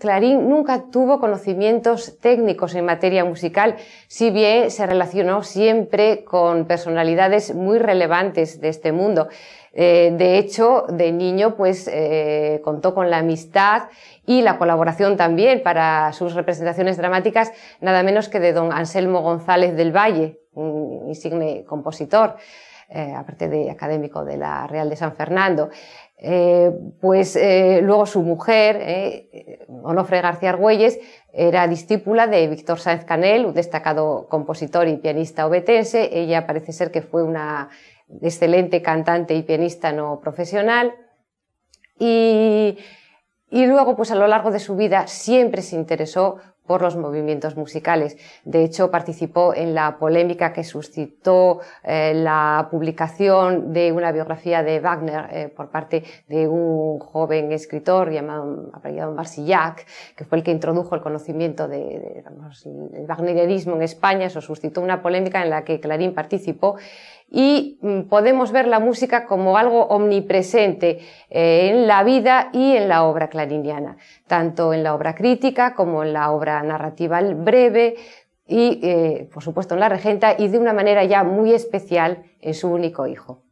Clarín nunca tuvo conocimientos técnicos en materia musical, si bien se relacionó siempre con personalidades muy relevantes de este mundo. Eh, de hecho, de niño, pues eh, contó con la amistad y la colaboración también para sus representaciones dramáticas, nada menos que de don Anselmo González del Valle, un insigne compositor. Eh, aparte de académico de la Real de San Fernando. pues luego su mujer, Onofre García Argüelles era discípula de Víctor Sáenz Canel, un destacado compositor y pianista obetense. Ella parece ser que fue una excelente cantante y pianista no profesional. Y, y luego, pues a lo largo de su vida, siempre se interesó por los movimientos musicales. De hecho, participó en la polémica que suscitó eh, la publicación de una biografía de Wagner eh, por parte de un joven escritor llamado apellido Marsillac, que fue el que introdujo el conocimiento del wagnerismo en España. Eso suscitó una polémica en la que Clarín participó y mm, podemos ver la música como algo omnipresente eh, en la vida y en la obra clariniana, tanto en la obra crítica como en la obra narrativa breve y, eh, por supuesto, en La Regenta y de una manera ya muy especial en su único hijo.